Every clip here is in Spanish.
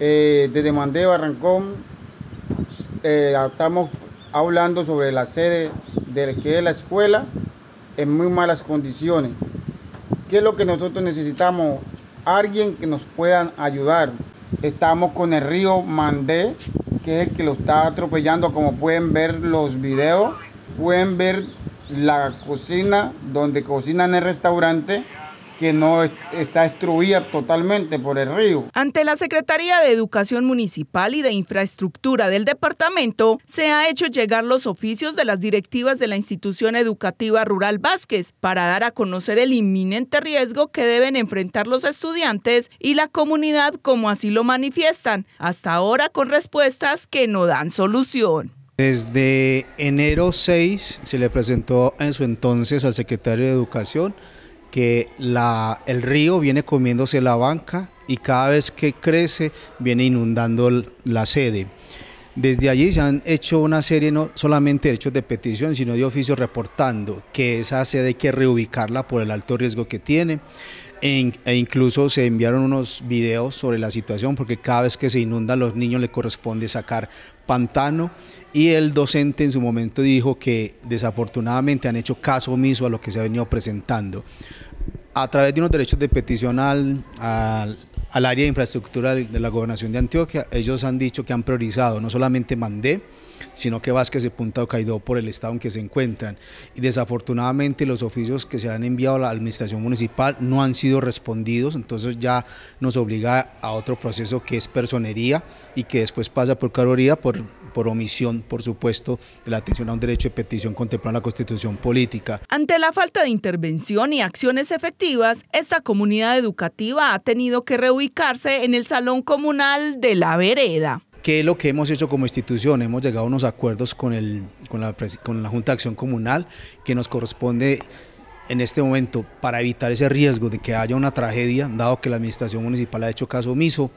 Eh, desde Mandé Barrancón eh, estamos hablando sobre la sede de que es la escuela en muy malas condiciones. ¿Qué es lo que nosotros necesitamos? Alguien que nos pueda ayudar. Estamos con el río Mandé, que es el que lo está atropellando, como pueden ver los videos. Pueden ver la cocina donde cocinan el restaurante que no está destruida totalmente por el río. Ante la Secretaría de Educación Municipal y de Infraestructura del departamento, se ha hecho llegar los oficios de las directivas de la institución educativa rural Vázquez para dar a conocer el inminente riesgo que deben enfrentar los estudiantes y la comunidad como así lo manifiestan, hasta ahora con respuestas que no dan solución. Desde enero 6 se le presentó en su entonces al secretario de Educación que el río viene comiéndose la banca y cada vez que crece viene inundando la sede. Desde allí se han hecho una serie no solamente de hechos de petición, sino de oficios reportando que esa sede hay que reubicarla por el alto riesgo que tiene. E, incluso se enviaron unos videos sobre la situación porque cada vez que se inunda los niños le corresponde sacar pantano y el docente en su momento dijo que desafortunadamente han hecho caso omiso a lo que se ha venido presentando. A través de unos derechos de petición al al área de infraestructura de la gobernación de Antioquia, ellos han dicho que han priorizado no solamente Mandé, sino que Vázquez ha Punta caído por el estado en que se encuentran. Y desafortunadamente los oficios que se han enviado a la administración municipal no han sido respondidos, entonces ya nos obliga a otro proceso que es personería y que después pasa por caroría por, por omisión, por supuesto, de la atención a un derecho de petición contemplado en la Constitución Política. Ante la falta de intervención y acciones efectivas, esta comunidad educativa ha tenido que reubicarse en el Salón Comunal de la Vereda. ¿Qué es lo que hemos hecho como institución? Hemos llegado a unos acuerdos con, el, con, la, la Junta de Acción Comunal que nos corresponde en este momento para evitar ese riesgo de que haya una tragedia, dado que la administración municipal ha hecho caso omiso,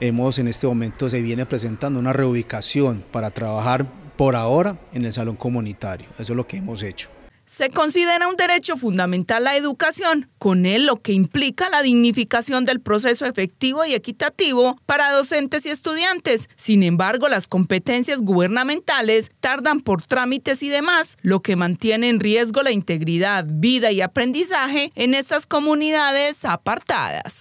hemos en este momento se viene presentando una reubicación para trabajar por ahora en el salón comunitario. Eso es lo que hemos hecho. Se considera un derecho fundamental la educación, con él lo que implica la dignificación del proceso efectivo y equitativo para docentes y estudiantes. Sin embargo, las competencias gubernamentales tardan por trámites y demás, lo que mantiene en riesgo la integridad, vida y aprendizaje en estas comunidades apartadas.